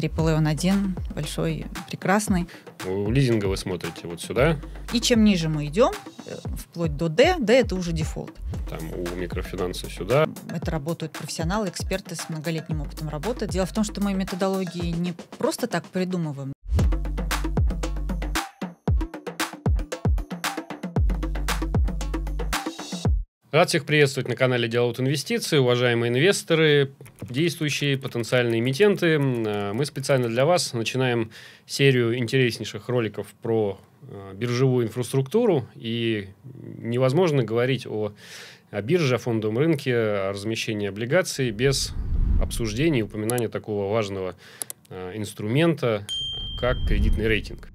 AAA он один, большой, прекрасный. Лизинга вы смотрите вот сюда. И чем ниже мы идем, э, вплоть до D, D это уже дефолт. Там у микрофинанса сюда. Это работают профессионалы, эксперты с многолетним опытом работы. Дело в том, что мы методологии не просто так придумываем. Рад всех приветствовать на канале Делают Инвестиции, уважаемые инвесторы, действующие, потенциальные эмитенты. Э, мы специально для вас начинаем серию интереснейших роликов про э, биржевую инфраструктуру. И невозможно говорить о, о бирже, о фондовом рынке, о размещении облигаций без обсуждения и упоминания такого важного э, инструмента, как кредитный рейтинг.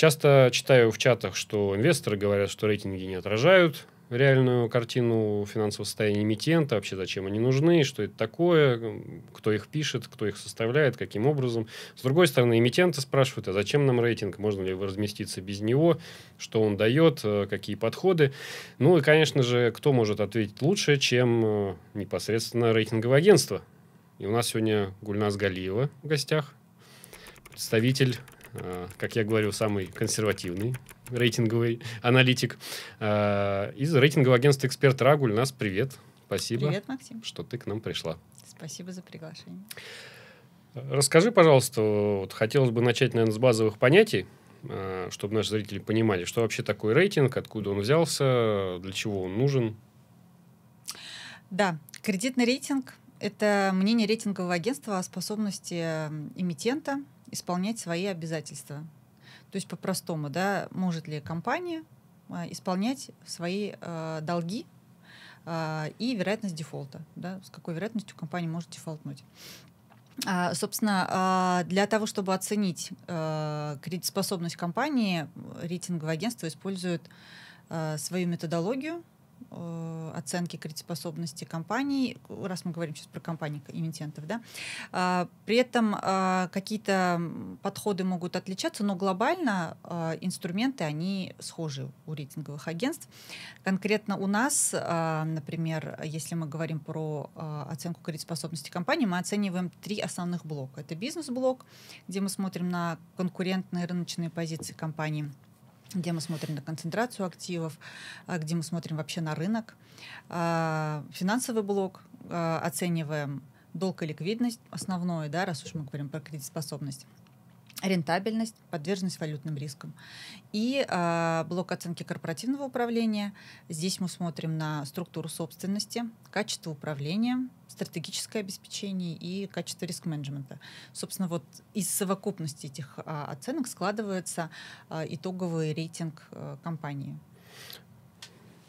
Часто читаю в чатах, что инвесторы говорят, что рейтинги не отражают реальную картину финансового состояния эмитента, вообще зачем они нужны, что это такое, кто их пишет, кто их составляет, каким образом. С другой стороны, эмитенты спрашивают, а зачем нам рейтинг, можно ли разместиться без него, что он дает, э, какие подходы. Ну и, конечно же, кто может ответить лучше, чем э, непосредственно рейтинговое агентство. И у нас сегодня Гульнас Галиева в гостях, представитель Э, как я говорил, самый консервативный рейтинговый аналитик. Э, из рейтингового агентства «Эксперт Рагуль» нас привет. Спасибо, привет, Максим. что ты к нам пришла. Спасибо за приглашение. Расскажи, пожалуйста, вот хотелось бы начать, наверное, с базовых понятий, э, чтобы наши зрители понимали, что вообще такой рейтинг, откуда он взялся, для чего он нужен. Да, кредитный рейтинг – это мнение рейтингового агентства о способности эмитента исполнять свои обязательства. То есть по-простому, да, может ли компания а, исполнять свои э, долги э, и вероятность дефолта, да, с какой вероятностью компания может дефолтнуть. А, собственно, для того, чтобы оценить кредитоспособность компании, рейтинговое агентство использует свою методологию, Э, оценки кредитоспособности компаний, раз мы говорим сейчас про компании эмитентов, да, а, при этом а, какие-то подходы могут отличаться, но глобально а, инструменты, они схожи у рейтинговых агентств. Конкретно у нас, например, если мы говорим про оценку кредитоспособности компании, мы оцениваем три основных блока. Это бизнес-блок, где мы смотрим на конкурентные рыночные позиции компании – где мы смотрим на концентрацию активов, а, где мы смотрим вообще на рынок. А, финансовый блок а, оцениваем долг и ликвидность основное, да, раз уж мы говорим про кредитоспособность рентабельность, подверженность валютным рискам. И э, блок оценки корпоративного управления. Здесь мы смотрим на структуру собственности, качество управления, стратегическое обеспечение и качество риск-менеджмента. Собственно, вот из совокупности этих э, оценок складывается э, итоговый рейтинг э, компании.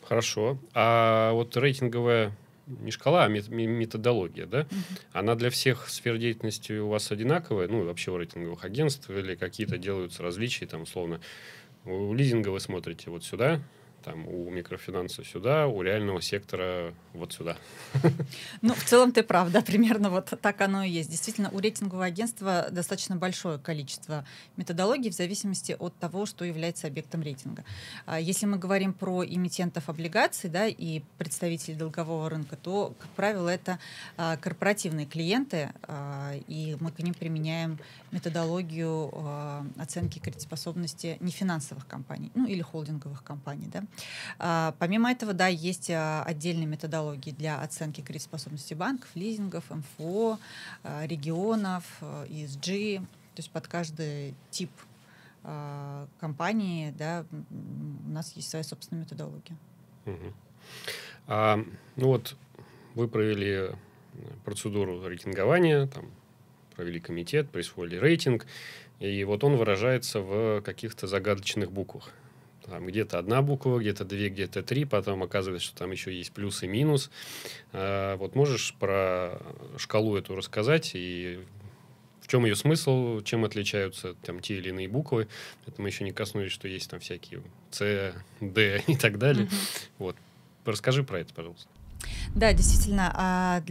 Хорошо. А вот рейтинговая не шкала, а методология, да, она для всех сфер деятельности у вас одинаковая, ну, вообще у рейтинговых агентств или какие-то делаются различия, там, условно, у лизинга вы смотрите вот сюда, там у микрофинанса сюда, у реального сектора вот сюда. Ну, в целом ты прав, да, примерно вот так оно и есть. Действительно, у рейтингового агентства достаточно большое количество методологий в зависимости от того, что является объектом рейтинга. А если мы говорим про эмитентов облигаций, да, и представителей долгового рынка, то, как правило, это а, корпоративные клиенты, а, и мы к ним применяем методологию оценки кредитоспособности нефинансовых компаний, ну или холдинговых компаний, да. А, помимо этого, да, есть а, отдельные методологии для оценки кредитоспособности банков, лизингов, МФО, а, регионов, ESG. То есть под каждый тип компании да, у нас есть своя собственная методология. А, ну вот вы провели э, процедуру рейтингования, там, провели комитет, присвоили рейтинг, и вот он выражается в каких-то загадочных буквах. Там где-то одна буква, где-то две, где-то три, потом оказывается, что там еще есть плюс и минус. А, вот можешь про шкалу эту рассказать и в чем ее смысл, чем отличаются там те или иные буквы. Это мы еще не коснулись, что есть там всякие С, Д и так далее. Mm-hmm. Вот. Расскажи про это, пожалуйста. Да, действительно, а,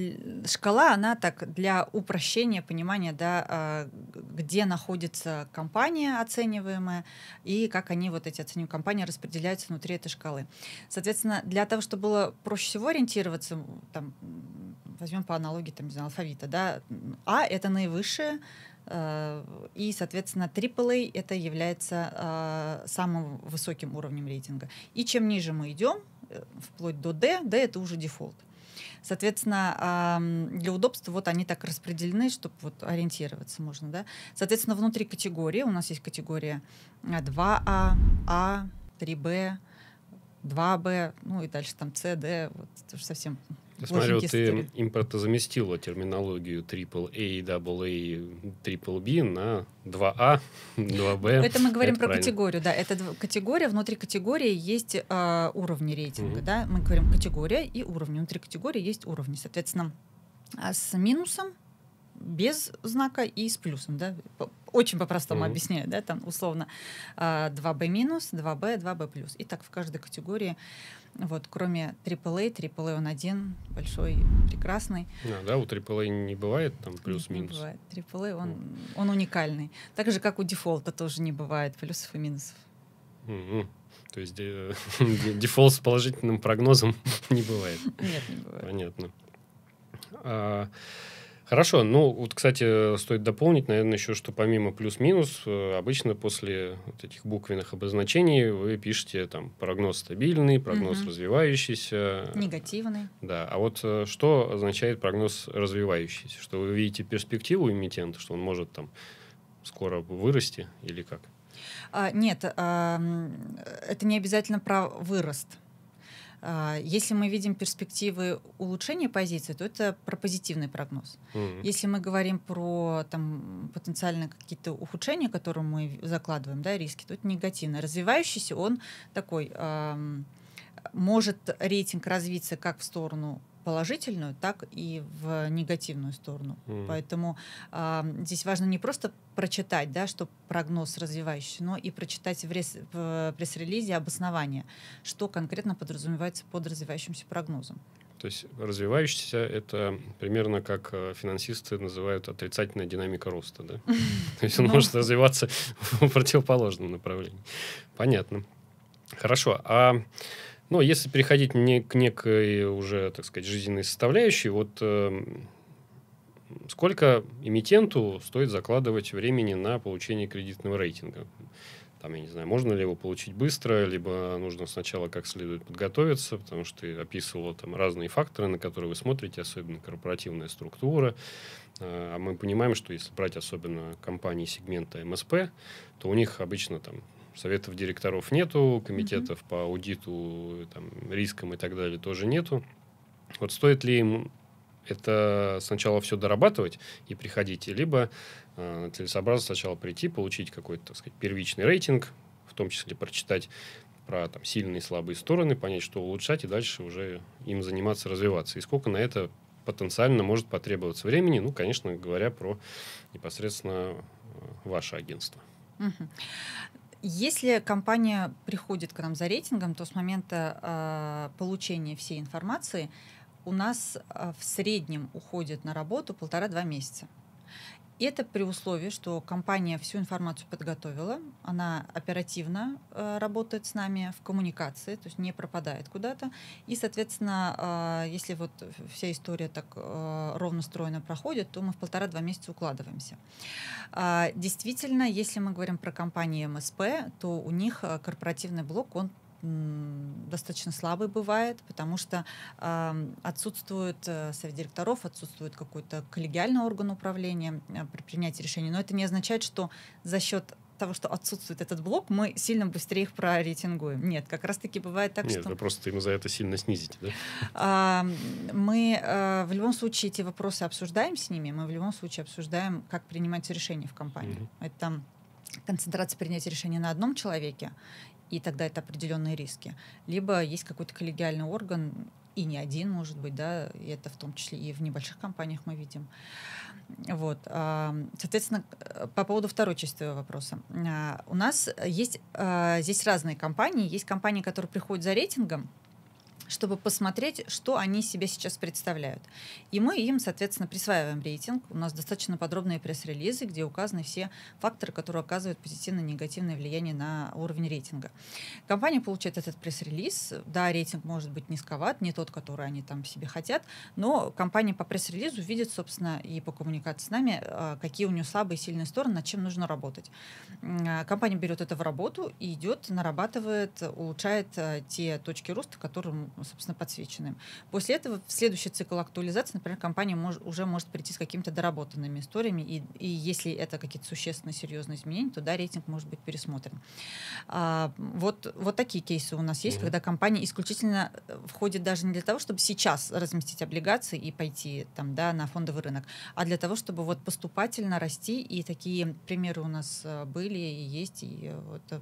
шкала, она так для упрощения понимания, да, а, где находится компания оцениваемая и как они, вот эти оцениваемые компании, распределяются внутри этой шкалы. Соответственно, для того, чтобы было проще всего ориентироваться, там, возьмем по аналогии, там, не знаю, алфавита, да, А, а — это наивысшее, и, соответственно, AAA это является самым высоким уровнем рейтинга. И чем ниже мы идем, вплоть до D. D — это уже дефолт. Соответственно, для удобства вот они так распределены, чтобы вот ориентироваться можно. Да? Соответственно, внутри категории у нас есть категория 2А, А, 3Б, «а», «а», 2Б, ну и дальше там С, Д, вот это уже совсем Смотрю, ты импортозаместила терминологию AAA, AA, Triple B на 2 a 2 b Это мы говорим это про правильно. категорию, да. Это категория, внутри категории есть э, уровни рейтинга, mm-hmm. да. Мы говорим категория и уровни. Внутри категории есть уровни. Соответственно, а с минусом без знака и с плюсом, да, очень по-простому mm-hmm. объясняю, да, там условно 2b а, минус, 2b, 2b плюс. И так в каждой категории вот, кроме AAA, AAA он один, большой, прекрасный. А, да, у AAA не бывает там плюс-минус? Не бывает. AAA, он, он уникальный. Так же, как у дефолта тоже не бывает плюсов и минусов. mm То есть э, дефолт с положительным прогнозом не бывает? Нет, не бывает. Понятно. А, Хорошо, ну вот, кстати, стоит дополнить, наверное, еще, что помимо плюс-минус, э, обычно после вот этих буквенных обозначений вы пишете там прогноз стабильный, прогноз угу. развивающийся. Негативный. Да, а вот э, что означает прогноз развивающийся? Что вы видите перспективу эмитента, что он может там скоро вырасти или как? А, нет, а, э, это не обязательно про вырост. А, если мы видим перспективы улучшения позиции, то это про позитивный прогноз. Mm-hmm. Если мы говорим про там, потенциально какие-то ухудшения, которые мы закладываем, да, риски, то это негативно. Развивающийся он такой... Эм, может рейтинг развиться как в сторону положительную, так и в негативную сторону. Mm. Поэтому э, здесь важно не просто прочитать, да, что прогноз развивающий, но и прочитать в, рез, в пресс-релизе обоснование, что конкретно подразумевается под развивающимся прогнозом. То есть развивающийся — это примерно как э, финансисты называют отрицательная динамика роста, да? То есть он ну. может развиваться в противоположном направлении. Понятно. Хорошо. А ну, если переходить не к некой уже, так сказать, жизненной составляющей, вот э, сколько эмитенту стоит закладывать времени на получение кредитного рейтинга? Там, я не знаю, можно ли его получить быстро, либо нужно сначала как следует подготовиться, потому что ты описывала там разные факторы, на которые вы смотрите, особенно корпоративная структура. Э, а мы понимаем, что если брать особенно компании сегмента МСП, то у них обычно там Советов директоров нету, комитетов mm-hmm. по аудиту, там, рискам и так далее тоже нету. Вот стоит ли им это сначала все дорабатывать и приходите, либо э, целесообразно сначала прийти, получить какой-то, так сказать, первичный рейтинг, в том числе прочитать про там, сильные и слабые стороны, понять, что улучшать, и дальше уже им заниматься, развиваться. И сколько на это потенциально может потребоваться времени, ну, конечно, говоря про непосредственно э, ваше агентство. Угу. Если компания приходит к нам за рейтингом, то с момента э, получения всей информации у нас э, в среднем уходит на работу полтора-два месяца это при условии, что компания всю информацию подготовила, она оперативно э, работает с нами в коммуникации, то есть не пропадает куда-то. И, соответственно, э, если вот вся история так э, ровно стройно проходит, то мы в полтора-два месяца укладываемся. Э, действительно, если мы говорим про компании МСП, то у них э, корпоративный блок, он достаточно слабый бывает, потому что э, отсутствует э, совет директоров, отсутствует какой-то коллегиальный орган управления э, при принятии решений. Но это не означает, что за счет того, что отсутствует этот блок, мы сильно быстрее их прорейтингуем. Нет, как раз-таки бывает так, Нет, что... Нет, вы просто им за это сильно снизите, да? А, мы а, в любом случае эти вопросы обсуждаем с ними, мы в любом случае обсуждаем, как принимать решения в компании. Угу. Это концентрация принятия решения на одном человеке и тогда это определенные риски. Либо есть какой-то коллегиальный орган, и не один, может быть, да, и это в том числе и в небольших компаниях мы видим. Вот. А, соответственно, э, по поводу второй части вопроса. А, у нас есть а, здесь разные компании. Есть компании, которые приходят за рейтингом, чтобы посмотреть, что они себе сейчас представляют. И мы им, соответственно, присваиваем рейтинг. У нас достаточно подробные пресс-релизы, где указаны все факторы, которые оказывают позитивно-негативное влияние на уровень рейтинга. Компания получает этот пресс-релиз. Да, рейтинг может быть низковат, не тот, который они там себе хотят, но компания по пресс-релизу видит, собственно, и по коммуникации с нами, а, какие у нее слабые и сильные стороны, над чем нужно работать. А, компания берет это в работу и идет, нарабатывает, улучшает а, те точки роста, которые ну, собственно, подсвеченным. После этого в следующий цикл актуализации, например, компания мож, уже может прийти с какими-то доработанными историями, и, и если это какие-то существенные серьезные изменения, то да, рейтинг может быть пересмотрен. А, вот, вот такие кейсы у нас есть, mm-hmm. когда компания исключительно э, входит даже не для того, чтобы сейчас разместить облигации и пойти там, да, на фондовый рынок, а для того, чтобы вот поступательно расти, и такие примеры у нас э, были и есть, и вот э,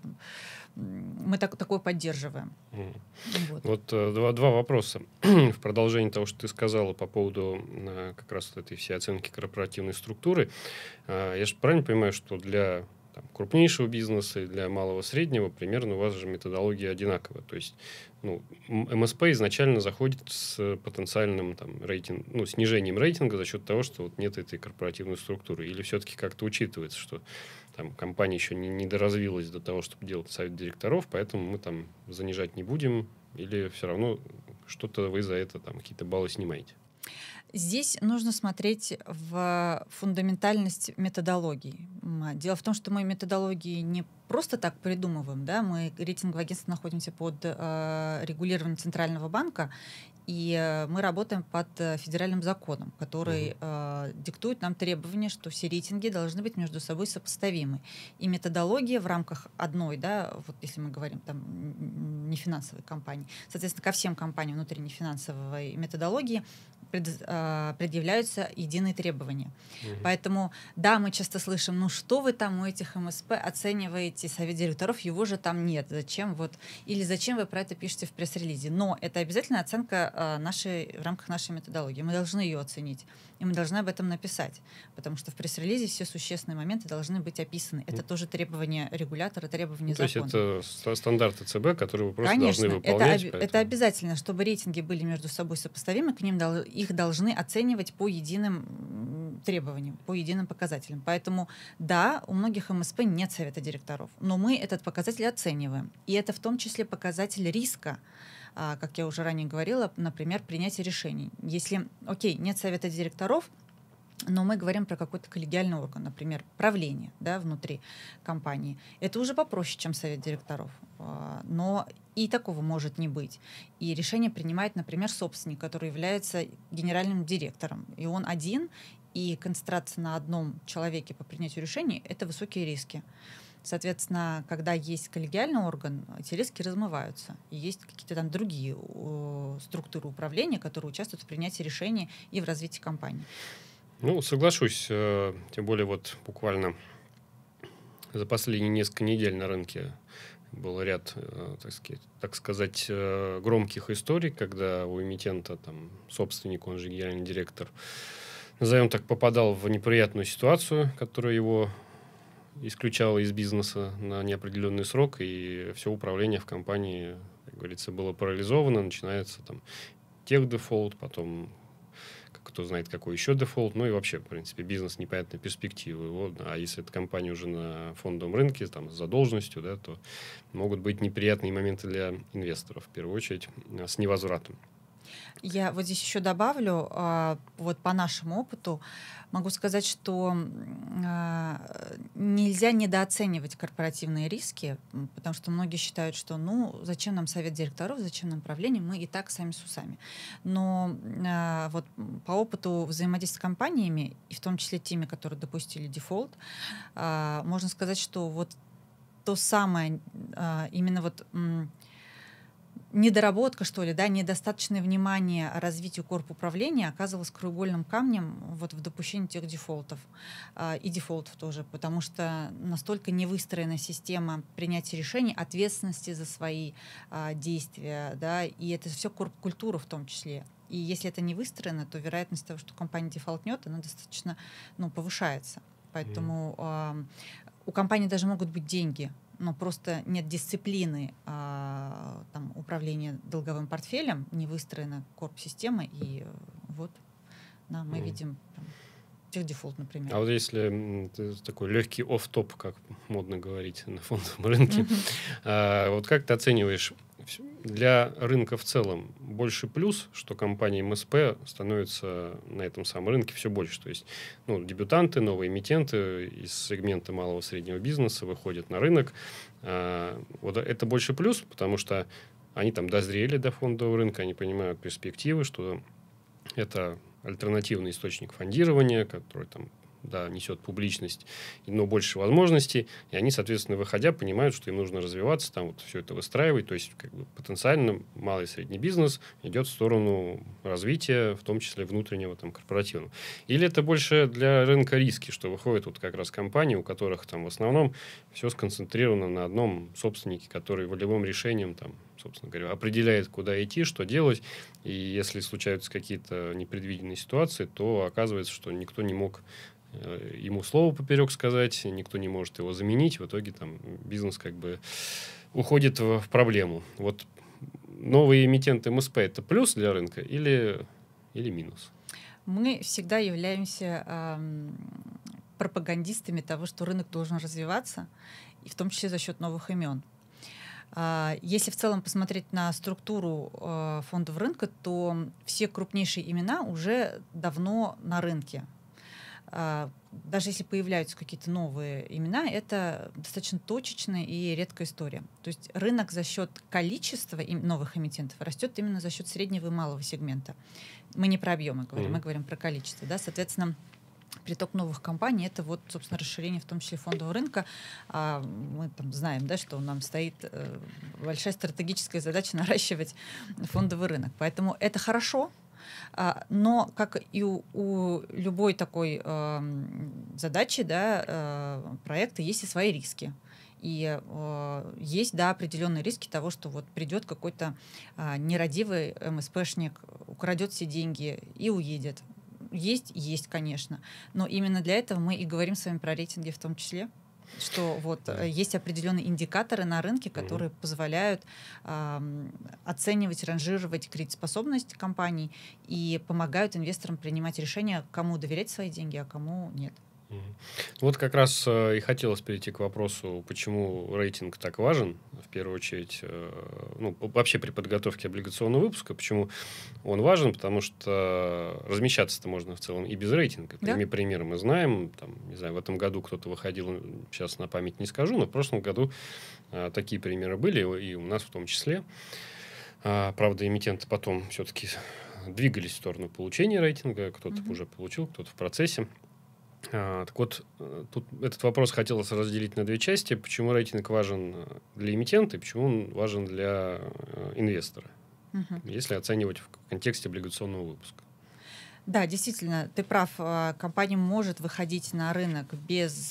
мы так, такое поддерживаем. Mm. Вот, вот э, два, два вопроса. В продолжение того, что ты сказала по поводу э, как раз вот этой всей оценки корпоративной структуры, э, я же правильно понимаю, что для там, крупнейшего бизнеса и для малого-среднего примерно у вас же методология одинакова. То есть ну, МСП изначально заходит с потенциальным там, рейтинг, ну, снижением рейтинга за счет того, что вот нет этой корпоративной структуры. Или все-таки как-то учитывается, что там компания еще не, не доразвилась до того, чтобы делать совет директоров, поэтому мы там занижать не будем, или все равно что-то вы за это там какие-то баллы снимаете? Здесь нужно смотреть в фундаментальность методологии. А, дело в том, что мы методологии не просто так придумываем, да, мы рейтинговое агентство находимся под э, регулированием Центрального банка, и э, мы работаем под э, федеральным законом, который угу. э, диктует нам требования, что все рейтинги должны быть между собой сопоставимы. И методология в рамках одной, да, вот если мы говорим там нефинансовой компании, соответственно, ко всем компаниям внутри нефинансовой методологии пред, э, предъявляются единые требования. Угу. Поэтому, да, мы часто слышим, ну что вы там у этих МСП оцениваете совет директоров, его же там нет, зачем вот, или зачем вы про это пишете в пресс-релизе. Но это обязательно оценка Э, нашей, в рамках нашей методологии. Мы должны ее оценить, и мы должны об этом написать, потому что в пресс-релизе все существенные моменты должны быть описаны. Это тоже требование регулятора, требование ну, закона. То есть это стандарты ЦБ, которые вы просто Конечно, должны выполнять. Это, об, это обязательно, чтобы рейтинги были между собой сопоставимы, к ним дол- их должны оценивать по единым требованиям, по единым показателям. Поэтому, да, у многих МСП нет совета директоров, но мы этот показатель оцениваем. И это в том числе показатель риска, а, как я уже ранее говорила, например, принятие решений. Если, окей, нет совета директоров, но мы говорим про какой-то коллегиальный орган, например, правление да, внутри компании. Это уже попроще, чем совет директоров. А, но и такого может не быть. И решение принимает, например, собственник, который является генеральным директором. И он один, и концентрация на одном человеке по принятию решений — это высокие риски. Uh, Соответственно, когда есть коллегиальный орган, эти риски размываются. И есть какие-то там другие э, структуры управления, которые участвуют в принятии решений и в развитии компании. Ну, соглашусь. Э, тем более вот буквально за последние несколько недель на рынке был ряд, э, так сказать, так сказать э, громких историй, когда у эмитента там собственник, он же генеральный директор, назовем так, попадал в неприятную ситуацию, которая его исключал из бизнеса на неопределенный срок, и все управление в компании, как говорится, было парализовано. Начинается там тех дефолт, потом кто знает, какой еще дефолт, ну и вообще, в принципе, бизнес непонятной перспективы. Вот. А если эта компания уже на фондовом рынке, там, с задолженностью, да, то могут быть неприятные моменты для инвесторов, в первую очередь, э, с невозвратом. Я вот здесь еще добавлю, а, вот по нашему опыту, могу сказать, что а, нельзя недооценивать корпоративные риски, потому что многие считают, что ну зачем нам совет директоров, зачем нам правление, мы и так сами с усами. Но а, вот по опыту взаимодействия с компаниями, и в том числе теми, которые допустили дефолт, можно сказать, что вот то самое, именно вот недоработка, что ли, да, недостаточное внимание развитию корп управления оказывалось краеугольным камнем вот в допущении тех дефолтов э, и дефолтов тоже, потому что настолько не выстроена система принятия решений, ответственности за свои э, действия, да, и это все корп-культура в том числе. И если это не выстроено, то вероятность того, что компания дефолтнет, она достаточно ну, повышается. Поэтому у компании даже могут быть деньги, но просто нет дисциплины а, там, управления долговым портфелем, не выстроена корп-система, и вот да, мы mm. видим тех дефолт, например. А вот если такой легкий оф-топ, как модно говорить на фондовом рынке, mm-hmm. а, вот как ты оцениваешь для рынка в целом больше плюс, что компании МСП становятся на этом самом рынке все больше. То есть ну, дебютанты, новые эмитенты из сегмента малого и среднего бизнеса выходят на рынок. А, вот это больше плюс, потому что они там дозрели до фондового рынка, они понимают перспективы, что это альтернативный источник фондирования, который там да, несет публичность, но больше возможностей, и они, соответственно, выходя, понимают, что им нужно развиваться, там вот все это выстраивать, то есть как бы, потенциально малый и средний бизнес идет в сторону развития, в том числе внутреннего, там, корпоративного. Или это больше для рынка риски, что выходят вот как раз компании, у которых там в основном все сконцентрировано на одном собственнике, который волевым решением там собственно говоря, определяет, куда идти, что делать. И если случаются какие-то непредвиденные ситуации, то оказывается, что никто не мог Э, ему слово поперек сказать, никто не может его заменить. В итоге там бизнес как бы уходит в проблему. Вот новые эмитенты МСП это плюс для рынка или, или минус? Мы всегда являемся э, пропагандистами того, что рынок должен развиваться, и в том числе за счет новых имен. А, если в целом посмотреть на структуру э, фондов рынка, то все крупнейшие имена уже давно на рынке. А, даже если появляются какие-то новые имена, это достаточно точечная и редкая история. То есть рынок за счет количества новых эмитентов растет именно за счет среднего и малого сегмента. Мы не про объемы говорим, mm-hmm. мы говорим про количество. Да? Соответственно, приток новых компаний это вот, собственно, расширение в том числе фондового рынка. А мы там знаем, да, что нам стоит э, большая стратегическая задача наращивать фондовый рынок. Поэтому это хорошо, а, но, как и у, у любой такой э, задачи, да, э, проекта, есть и свои риски. И э, есть, да, определенные риски того, что вот придет какой-то э, нерадивый МСПшник, украдет все деньги и уедет. Есть, есть, конечно. Но именно для этого мы и говорим с вами про рейтинги в том числе что вот э, есть определенные индикаторы на рынке, которые угу. позволяют э, оценивать, ранжировать кредитоспособность компаний и помогают инвесторам принимать решение, кому доверять свои деньги, а кому нет. Вот как раз э, и хотелось перейти к вопросу, почему рейтинг так важен, в первую очередь, э, ну, вообще при подготовке облигационного выпуска, почему он важен, потому что размещаться-то можно в целом и без рейтинга. Да? Примеры мы знаем, там, не знаю, в этом году кто-то выходил, сейчас на память не скажу, но в прошлом году э, такие примеры были, и у нас в том числе. А, правда, эмитенты потом все-таки двигались в сторону получения рейтинга, кто-то угу. уже получил, кто-то в процессе. А, так вот, э, тут этот вопрос хотелось разделить на две части. Почему рейтинг важен э, для эмитента и почему он важен для э, инвестора, угу. если оценивать в контексте облигационного выпуска? Да, действительно, ты прав. Компания может выходить на рынок без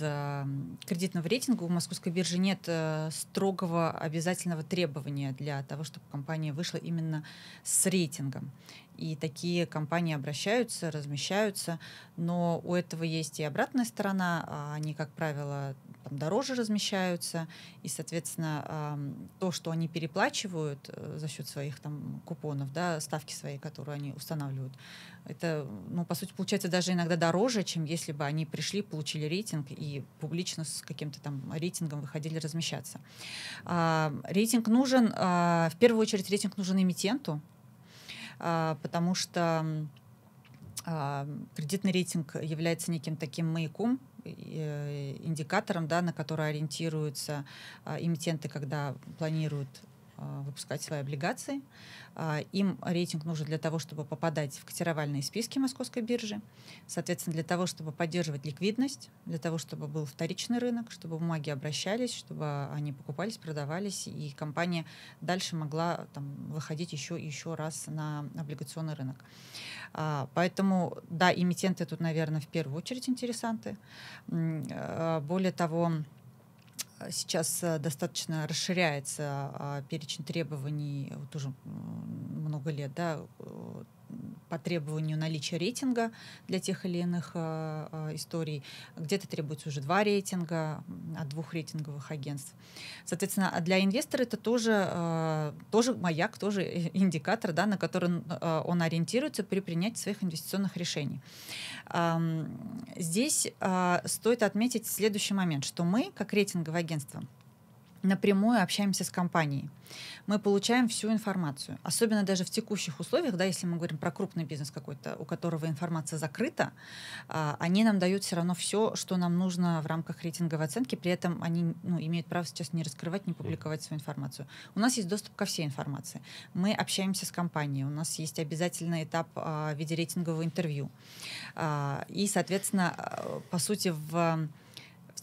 кредитного рейтинга. У Московской биржи нет строгого обязательного требования для того, чтобы компания вышла именно с рейтингом и такие компании обращаются, размещаются, но у этого есть и обратная сторона, а они, как правило, там, дороже размещаются, и, соответственно, то, что они переплачивают э, за счет своих там, купонов, да, ставки свои, которые они устанавливают, это, ну, по сути, получается даже иногда дороже, чем если бы они пришли, получили рейтинг и публично с каким-то там рейтингом выходили размещаться. А, рейтинг нужен, а, в первую очередь, рейтинг нужен эмитенту, а, потому что а, кредитный рейтинг является неким таким маяком, э, индикатором, да, на который ориентируются а, эмитенты, когда планируют Э, выпускать свои облигации. А, им рейтинг нужен для того, чтобы попадать в котировальные списки Московской биржи, соответственно, для того, чтобы поддерживать ликвидность, для того, чтобы был вторичный рынок, чтобы бумаги обращались, чтобы они покупались, продавались, и компания дальше могла там, выходить еще, и еще раз на облигационный рынок. А, поэтому, да, эмитенты тут, наверное, в первую очередь интересанты. Э, более того, сейчас э, достаточно расширяется а, перечень требований вот уже много лет, да, по требованию наличия рейтинга для тех или иных э, э историй. Где-то требуется уже два рейтинга от двух рейтинговых агентств. Соответственно, а для инвестора это тоже, э, тоже маяк, тоже индикатор, да, на который э, он ориентируется при принятии своих инвестиционных решений. Э, здесь э, стоит отметить следующий момент, что мы, как рейтинговое агентство, напрямую общаемся с компанией. Мы получаем всю информацию, особенно даже в текущих условиях, да, если мы говорим про крупный бизнес какой-то, у которого информация закрыта, а, они нам дают все равно все, что нам нужно в рамках рейтинговой оценки, при этом они ну, имеют право сейчас не раскрывать, не публиковать свою информацию. У нас есть доступ ко всей информации. Мы общаемся с компанией, у нас есть обязательный этап а, в виде рейтингового интервью. А, и, соответственно, а, по сути, в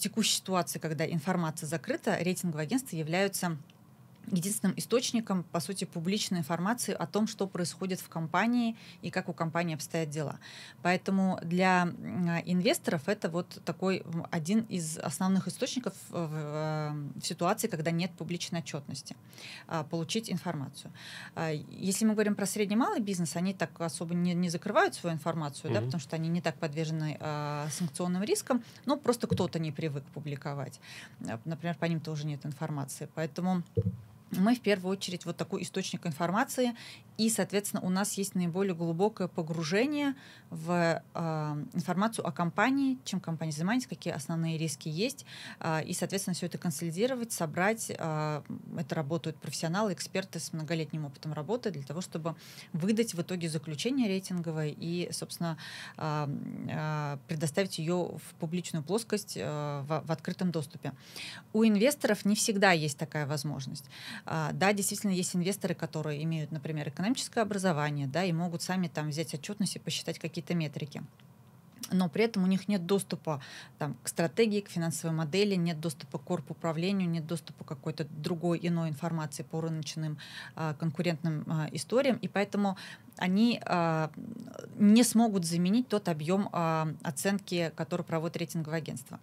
текущей ситуации, когда информация закрыта, рейтинговые агентства являются единственным источником, по сути, публичной информации о том, что происходит в компании и как у компании обстоят дела. Поэтому для а, инвесторов это вот такой один из основных источников э, э, в, ситуации, когда нет публичной отчетности, а, получить информацию. А, если мы говорим про средний малый бизнес, они так особо не, не закрывают свою информацию, mm-hmm. да, потому что они не так подвержены санкционным рискам, но просто кто-то не привык публиковать. Э, например, по ним тоже нет информации. Поэтому мы в первую очередь вот такой источник информации, и, соответственно, у нас есть наиболее глубокое погружение в э, информацию о компании, чем компания занимается, какие основные риски есть, э, и, соответственно, все это консолидировать, собрать. Э, это работают профессионалы, эксперты с многолетним опытом работы для того, чтобы выдать в итоге заключение рейтинговое и, собственно, э, э, предоставить ее в публичную плоскость э, в, в открытом доступе. У инвесторов не всегда есть такая возможность. А, да, действительно, есть инвесторы, которые имеют, например, экономическое образование, да, и могут сами там взять отчетность и посчитать какие-то метрики но при этом у них нет доступа там, к стратегии, к финансовой модели, нет доступа к корп управлению, нет доступа к какой-то другой иной информации по рыночным а, конкурентным а, историям, и поэтому они а, не смогут заменить тот объем а, оценки, который проводит рейтинговое агентство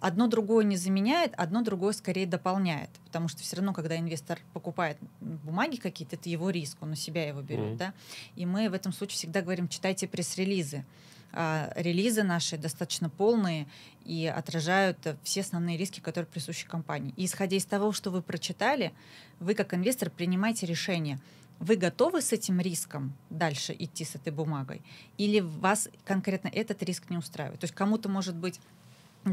одно другое не заменяет, одно другое скорее дополняет. Потому что все равно, когда инвестор покупает бумаги какие-то, это его риск, он у себя его берет. Mm-hmm. Да? И мы в этом случае всегда говорим, читайте пресс-релизы. А, релизы наши достаточно полные и отражают все основные риски, которые присущи компании. И исходя из того, что вы прочитали, вы как инвестор принимаете решение, вы готовы с этим риском дальше идти с этой бумагой, или вас конкретно этот риск не устраивает. То есть кому-то может быть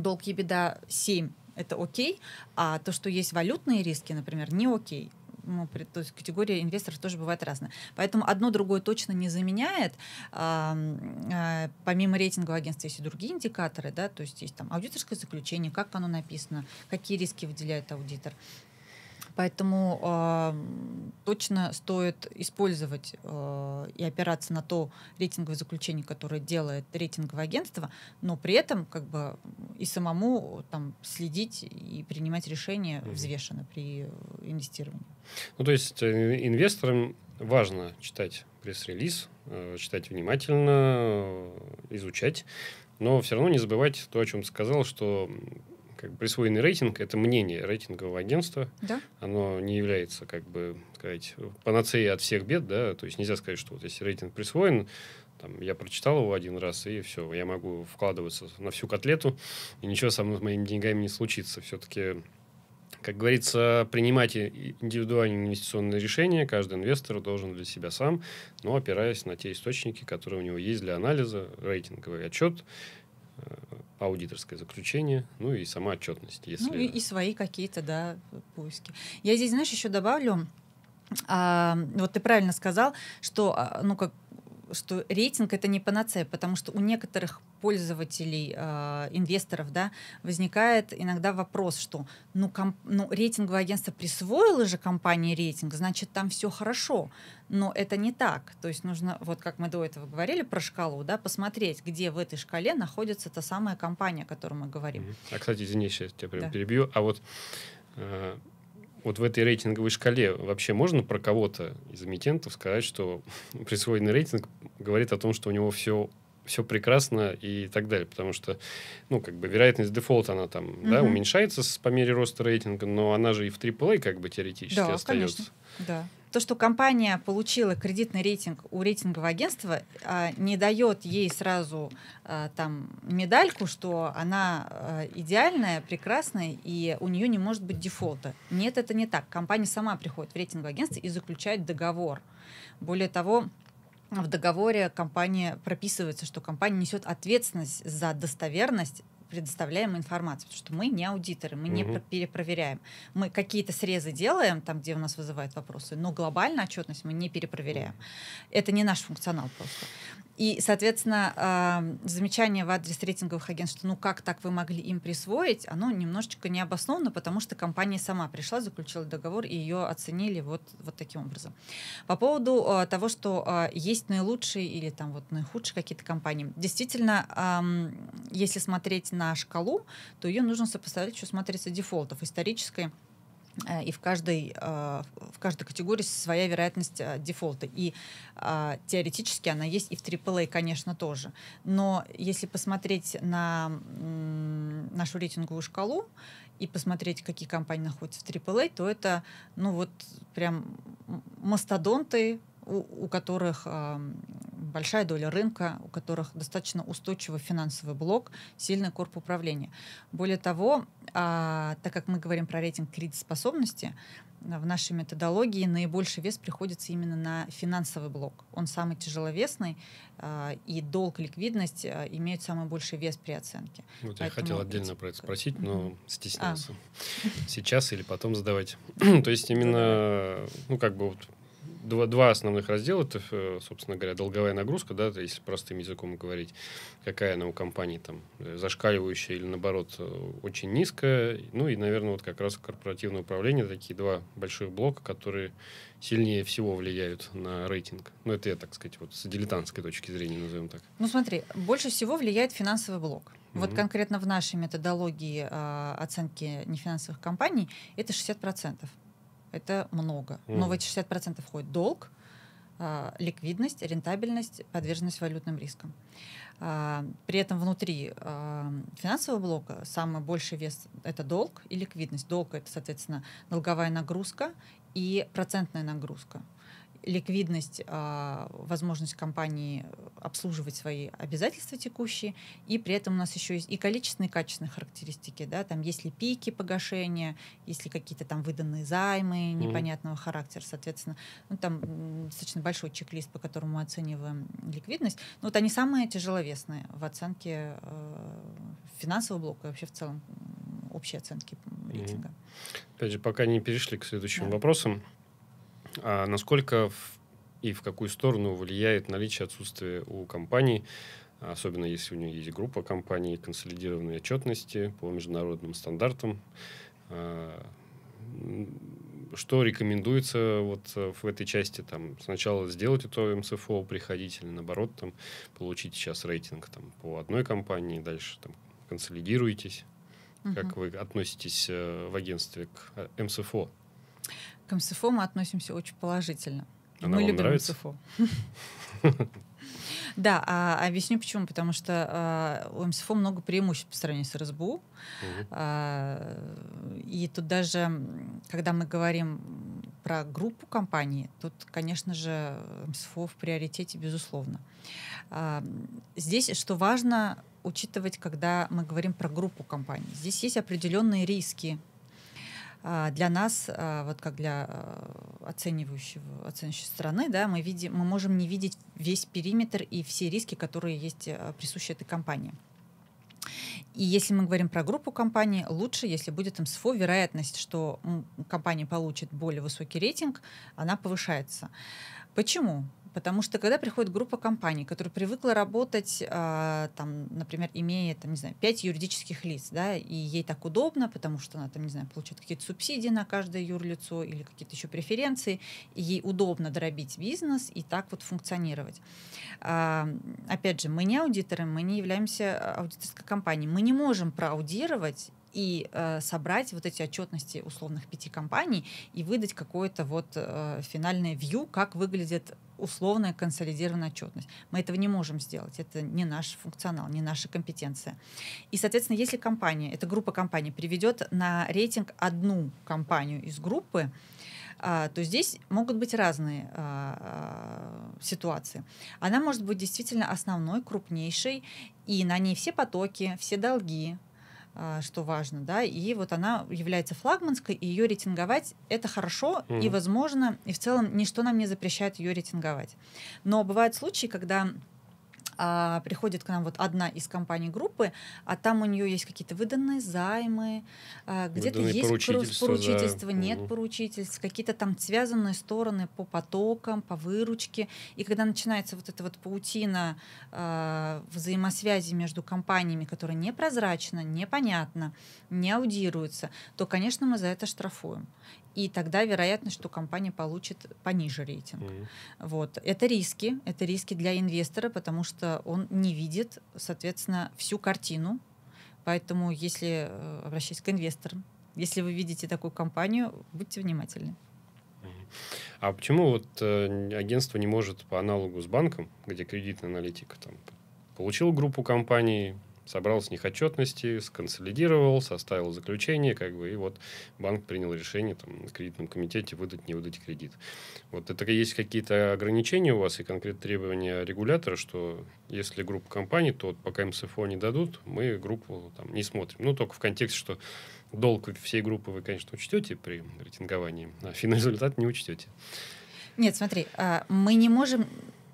долг и беда 7 это окей, а то, что есть валютные риски, например, не окей. Ну, то есть категория инвесторов тоже бывает разная. Поэтому одно другое точно не заменяет. Э, помимо рейтингового агентства есть и другие индикаторы, да, то есть есть там аудиторское заключение, как оно написано, какие риски выделяет аудитор. Поэтому э, точно стоит использовать э, и опираться на то рейтинговое заключение, которое делает рейтинговое агентство, но при этом как бы и самому там следить и принимать решения mm-hmm. взвешенно при инвестировании. Ну то есть э, инвесторам важно читать пресс-релиз, э, читать внимательно, э, изучать, но все равно не забывать то, о чем сказал, что как бы присвоенный рейтинг – это мнение рейтингового агентства. Да. Оно не является, как бы, сказать, панацеей от всех бед, да, то есть нельзя сказать, что вот если рейтинг присвоен, там, я прочитал его один раз, и все, я могу вкладываться на всю котлету, и ничего со мной с моими деньгами не случится. Все-таки как говорится, принимайте индивидуальные инвестиционные решения. Каждый инвестор должен для себя сам, но опираясь на те источники, которые у него есть для анализа, рейтинговый отчет, Э, аудиторское заключение, ну и сама отчетность. Если... Ну и, и свои какие-то, да, поиски. Я здесь, знаешь, еще добавлю, а, вот ты правильно сказал, что, а, ну, как что рейтинг это не панацея, потому что у некоторых пользователей, э, инвесторов, да, возникает иногда вопрос, что ну, комп, ну рейтинговое агентство присвоило же компании рейтинг, значит там все хорошо, но это не так. То есть нужно, вот как мы до этого говорили про шкалу, да, посмотреть, где в этой шкале находится та самая компания, о которой мы говорим. А, кстати, извини, сейчас тебя прям да. перебью. А вот э, вот в этой рейтинговой шкале вообще можно про кого-то из эмитентов сказать, что присвоенный рейтинг говорит о том, что у него все все прекрасно и так далее, потому что, ну, как бы вероятность дефолта, она там, угу. да, уменьшается с, по мере роста рейтинга, но она же и в AAA как бы теоретически да, остается. Конечно. Да, то, что компания получила кредитный рейтинг у рейтингового агентства, а, не дает ей сразу а, там медальку, что она а, идеальная, прекрасная, и у нее не может быть дефолта. Нет, это не так. Компания сама приходит в рейтинговое агентство и заключает договор. Более того, в договоре компания прописывается, что компания несет ответственность за достоверность предоставляем информацию, потому что мы не аудиторы, мы угу. не перепроверяем. Мы какие-то срезы делаем, там, где у нас вызывают вопросы, но глобально отчетность мы не перепроверяем. Это не наш функционал просто. И, соответственно, а, замечание в адрес рейтинговых агентств, что ну как так вы могли им присвоить, оно немножечко необоснованно, потому что компания сама пришла, заключила договор, и ее оценили вот, вот таким образом. По поводу а, того, что а, есть наилучшие или там вот наихудшие какие-то компании. Действительно, если смотреть на шкалу, то ее нужно сопоставлять еще с матрицей дефолтов исторической Э, и в каждой, э, в каждой категории своя вероятность э, дефолта. И теоретически она есть и в AAA, конечно, тоже. Но если посмотреть на нашу рейтинговую шкалу и посмотреть, какие компании находятся в AAA, то это, ну вот, прям мастодонты у, у которых э, большая доля рынка, у которых достаточно устойчивый финансовый блок, сильный корп управления. Более того, э, так как мы говорим про рейтинг кредитоспособности, в нашей методологии наибольший вес приходится именно на финансовый блок. Он самый тяжеловесный, э, и долг, ликвидность э, имеют самый больший вес при оценке. Вот Поэтому я хотел отдельно про это спросить, но mm-hmm. стеснялся. А. Сейчас или потом задавать. То есть именно, ну как бы вот два, два основных раздела. Это, э, собственно говоря, долговая нагрузка, да, если простым языком говорить, какая она у компании там э, зашкаливающая или, наоборот, э, очень низкая. Ну и, наверное, вот как раз корпоративное управление, такие два больших блока, которые сильнее всего влияют на рейтинг. Ну, это я, так сказать, вот с дилетантской точки зрения назовем так. Ну, смотри, больше всего влияет финансовый блок. Mm-hmm. Вот конкретно в нашей методологии э, оценки нефинансовых компаний это 60% это много. Mm. Но в эти 60% входит долг, а, ликвидность, рентабельность, подверженность валютным рискам. А, при этом внутри а, финансового блока самый больший вес – это долг и ликвидность. Долг – это, соответственно, долговая нагрузка и процентная нагрузка ликвидность, а, возможность компании обслуживать свои обязательства текущие, и при этом у нас еще есть и количественные, и качественные характеристики, да, там есть ли пики погашения, есть ли какие-то там выданные займы непонятного mm-hmm. характера, соответственно, ну, там достаточно большой чек-лист, по которому мы оцениваем ликвидность, но вот они самые тяжеловесные в оценке а, финансового блока и вообще в целом общей оценки рейтинга. Mm-hmm. Опять же, пока не перешли к следующим да. вопросам, а насколько в, и в какую сторону влияет наличие отсутствия у компании, особенно если у нее есть группа компаний, консолидированной отчетности по международным стандартам? А, что рекомендуется вот э, в этой части там сначала сделать это МСФО приходить или наоборот там получить сейчас рейтинг там по одной компании дальше там консолидируетесь угу. как вы относитесь э, в агентстве к э, МСФО к МСФО мы относимся очень положительно. Она мы вам любим нравится? МСФО. Да, а, объясню почему. Потому что а, у МСФО много преимуществ по сравнению с РСБУ. Угу. А, и тут даже, когда мы говорим про группу компаний, тут, конечно же, МСФО в приоритете, безусловно. А, здесь, что важно учитывать, когда мы говорим про группу компаний, здесь есть определенные риски а, для нас, а, вот как для а, оценивающего, оценивающей страны, да, мы, видим, мы можем не видеть весь периметр и все риски, которые есть присущи этой компании. И если мы говорим про группу компаний, лучше, если будет МСФО, вероятность, что компания получит более высокий рейтинг, она повышается. Почему? Потому что когда приходит группа компаний, которая привыкла работать, э, там, например, имея, там, не знаю, 5 юридических лиц, да, и ей так удобно, потому что она, там, не знаю, получает какие-то субсидии на каждое юрлицо или какие-то еще преференции, и ей удобно дробить бизнес и так вот функционировать. Э, опять же, мы не аудиторы, мы не являемся аудиторской компанией. Мы не можем проаудировать и э, собрать вот эти отчетности условных пяти компаний и выдать какое-то вот э, финальное вью, как выглядит условная консолидированная отчетность. Мы этого не можем сделать. Это не наш функционал, не наша компетенция. И, соответственно, если компания, эта группа компаний приведет на рейтинг одну компанию из группы, а, то здесь могут быть разные а, а, ситуации. Она может быть действительно основной, крупнейшей, и на ней все потоки, все долги, а, что важно, да, и вот она является флагманской, и ее рейтинговать это хорошо mm и возможно, и в целом ничто нам не запрещает ее рейтинговать. Но бывают случаи, когда а, приходит к нам вот одна из компаний группы, а там у нее есть какие-то выданные займы, а, где-то есть поручительство, поручительство да. нет угу. поручительств, какие-то там связанные стороны по потокам, по выручке. И когда начинается вот эта вот паутина а, взаимосвязи между компаниями, которая непрозрачна, непонятна, не аудируется, то, конечно, мы за это штрафуем и тогда вероятно, что компания получит пониже рейтинг. Mm-hmm. Вот. Это риски, это риски для инвестора, потому что он не видит, соответственно, всю картину. Поэтому, если э, обращаясь к инвесторам, если вы видите такую компанию, будьте внимательны. А почему вот э, агентство не может по аналогу с банком, где кредитный аналитик там получил группу компаний, собрал с них отчетности, сконсолидировал, составил заключение, как бы, и вот банк принял решение там, на кредитном комитете выдать, не выдать кредит. Вот это есть какие-то ограничения у вас и конкретные требования регулятора, что если группа компаний, то пока МСФО не дадут, мы группу там, не смотрим. Ну, только в контексте, что долг всей группы вы, конечно, учтете при рейтинговании, а финальный результат не учтете. Нет, смотри, а, мы не можем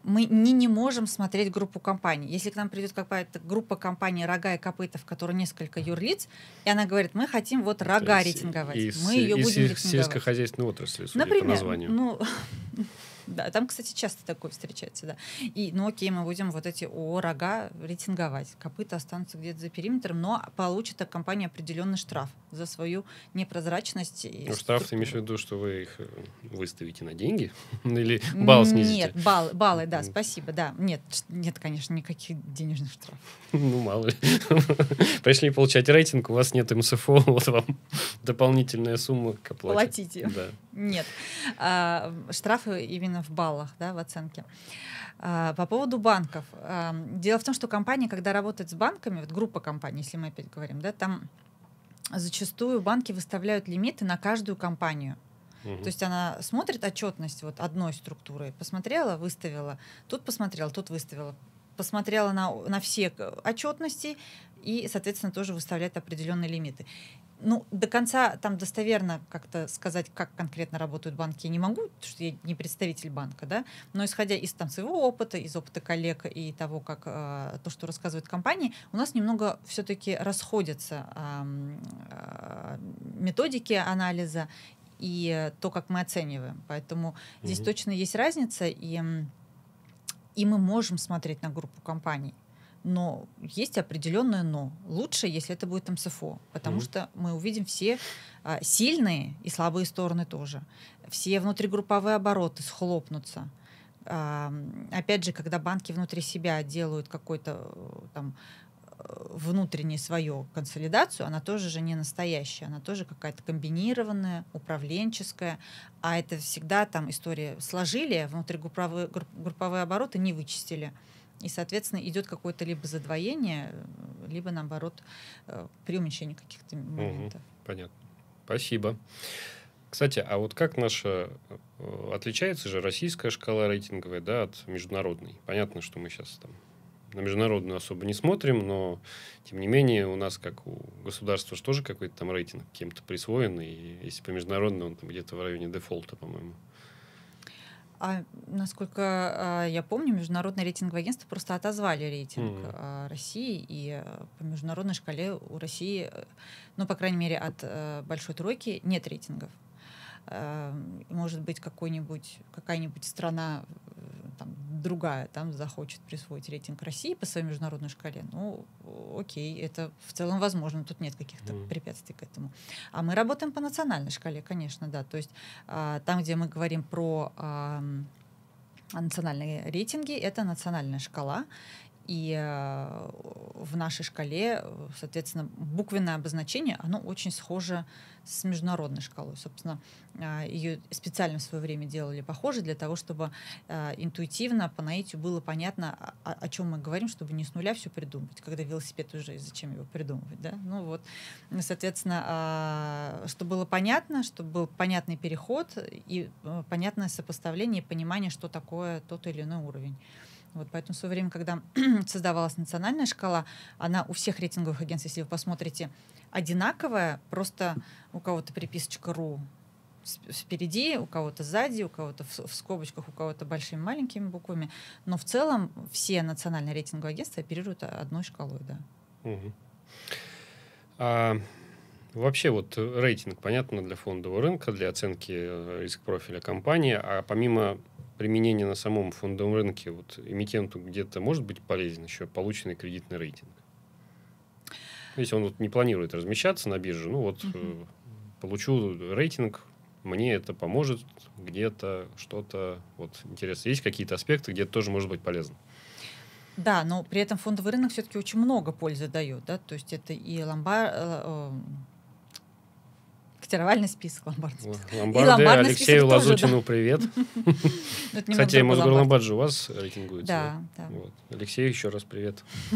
мы не, не можем смотреть группу компаний. Если к нам придет какая-то группа компаний рога и копыта, в которой несколько юрлиц, и она говорит, мы хотим вот рога рейтинговать, мы ее будем рейтинговать. сельскохозяйственной отрасли, судя Например, по названию. Ну, Да, там, кстати, часто такое встречается, да. И, ну окей, мы будем вот эти ООО рога рейтинговать. Копыта останутся где-то за периметром, но получит так компания определенный штраф за свою непрозрачность. И ну, штраф ты имеешь в виду, что вы их э, выставите на деньги? Или балл снизите? Нет, балл, баллы, да, спасибо, да. Нет, нет, конечно, никаких денежных штрафов. Ну, мало ли. Пришли получать рейтинг, у вас нет МСФО, вот вам дополнительная сумма к оплате. Платите. Да. Нет. А, штрафы именно в баллах, да, в оценке. А, по поводу банков. А, дело в том, что компания, когда работает с банками, вот группа компаний, если мы опять говорим, да, там зачастую банки выставляют лимиты на каждую компанию. Угу. То есть она смотрит отчетность вот одной структуры, посмотрела, выставила, тут посмотрела, тут выставила, посмотрела на, на все отчетности и, соответственно, тоже выставляет определенные лимиты ну, до конца там достоверно как-то сказать, как конкретно работают банки, я не могу, потому что я не представитель банка, да, но исходя из там, своего опыта, из опыта коллег и того, как э, то, что рассказывают компании, у нас немного все-таки расходятся э, э, методики анализа и то, как мы оцениваем. Поэтому mm здесь точно есть разница, и, и мы можем смотреть на группу компаний но есть определенное но. Лучше, если это будет МСФО, потому mm-hmm. что мы увидим все а, сильные и слабые стороны тоже. Все внутригрупповые обороты схлопнутся. А, опять же, когда банки внутри себя делают какой-то э, там э, внутреннее свою консолидацию, она тоже же не настоящая, она тоже какая-то комбинированная, управленческая, а это всегда там история сложили, внутригрупповые групповые обороты не вычистили. mm и, соответственно, идет какое-то либо задвоение, либо, наоборот, э, преуменьшение каких-то моментов. Угу, понятно. Спасибо. Кстати, а вот как наша э, отличается же российская шкала рейтинговая да, от международной? Понятно, что мы сейчас там на международную особо не смотрим, но тем не менее у нас, как у государства, же тоже какой-то там рейтинг кем-то присвоен, и если по международному, он там где-то в районе дефолта, по-моему. А насколько а, я помню, международное рейтинговое агентство просто отозвали рейтинг mm. России, и э, по международной шкале у России, э, ну, по крайней мере, от э, большой тройки нет рейтингов. Эм, может быть, какой-нибудь, какая-нибудь страна э, там, другая там захочет присвоить рейтинг России по своей международной шкале, ну, окей, это в целом возможно, тут нет каких-то mm. препятствий к этому. А мы работаем по национальной шкале, конечно, да, то есть а, там, где мы говорим про национальные рейтинги, это национальная шкала, и э, в нашей шкале, соответственно, буквенное обозначение, оно очень схоже с международной шкалой. Собственно, э, ее специально в свое время делали похоже для того, чтобы э, интуитивно, по наитию было понятно, о, о чем мы говорим, чтобы не с нуля все придумать, когда велосипед уже, зачем его придумывать, да? Ну вот, соответственно, чтобы было понятно, чтобы был понятный переход и понятное сопоставление и понимание, что такое тот или иной уровень. Вот поэтому в свое время, когда создавалась национальная шкала, она у всех рейтинговых агентств, если вы посмотрите, одинаковая, просто у кого-то приписочка «ру», впереди, у кого-то сзади, у кого-то в, в скобочках, у кого-то большими маленькими буквами. Но в целом все национальные рейтинговые агентства оперируют одной шкалой, да. Угу. А, вообще вот рейтинг, понятно, для фондового рынка, для оценки э, риск профиля компании, а помимо применение на самом фондовом рынке вот, эмитенту где-то может быть полезен еще полученный кредитный рейтинг? Если он вот не планирует размещаться на бирже, ну вот угу. получу рейтинг, мне это поможет где-то что-то. Вот интересно, есть какие-то аспекты, где это тоже может быть полезно? Да, но при этом фондовый рынок все-таки очень много пользы дает, да, то есть это и ломбар, э, э, котировальный список ломбардный список. Ломбарды, и Алексею список Лазутину тоже, привет. Кстати, Мосгорломбард же у вас рейтингуется. Да, да. Алексею еще раз привет.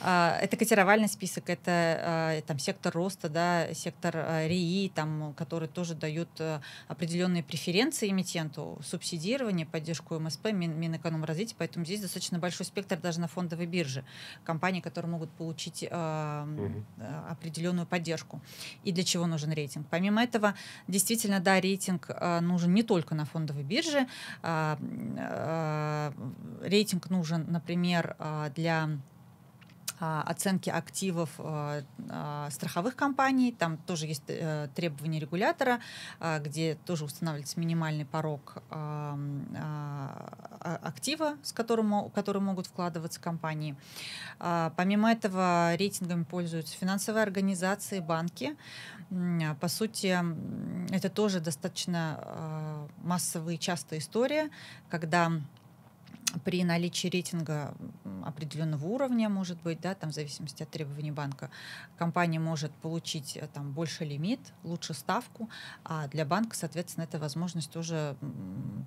А, это котировальный список, это а, там сектор роста, да, сектор а, РИИ, там, которые тоже дают э, определенные преференции эмитенту, субсидирование, поддержку МСП, Мин, Минэкономразвития, поэтому здесь достаточно большой спектр даже на фондовой бирже компаний, которые могут получить определенную поддержку. И для чего нужен рейтинг? Помимо этого, действительно, да, рейтинг нужен не только на фондовой бирже, рейтинг нужен, например, для а, оценки активов а, а, страховых компаний. Там тоже есть э, требования регулятора, где тоже устанавливается минимальный порог актива, с которым, который могут вкладываться компании. Помимо этого рейтингами пользуются финансовые организации, банки. По сути, это тоже достаточно массовая и частая история, когда при наличии рейтинга определенного уровня, может быть, да, там в зависимости от требований банка, компания может получить э, там больше лимит, лучше ставку, а для банка, соответственно, это возможность тоже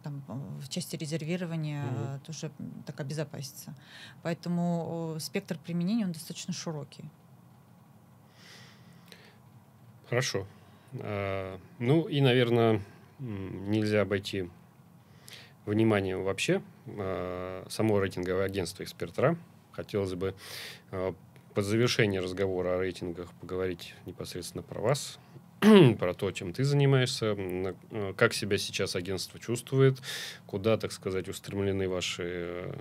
там, э, в части резервирования mm тоже так обезопасится. Поэтому спектр применения он достаточно широкий. Хорошо. А, ну и, наверное, нельзя обойти вниманием вообще э, само рейтинговое агентство «Экспертра». Хотелось бы э, под завершение разговора о рейтингах поговорить непосредственно про вас, про то, чем ты занимаешься, э, как себя сейчас агентство чувствует, куда, так сказать, устремлены ваши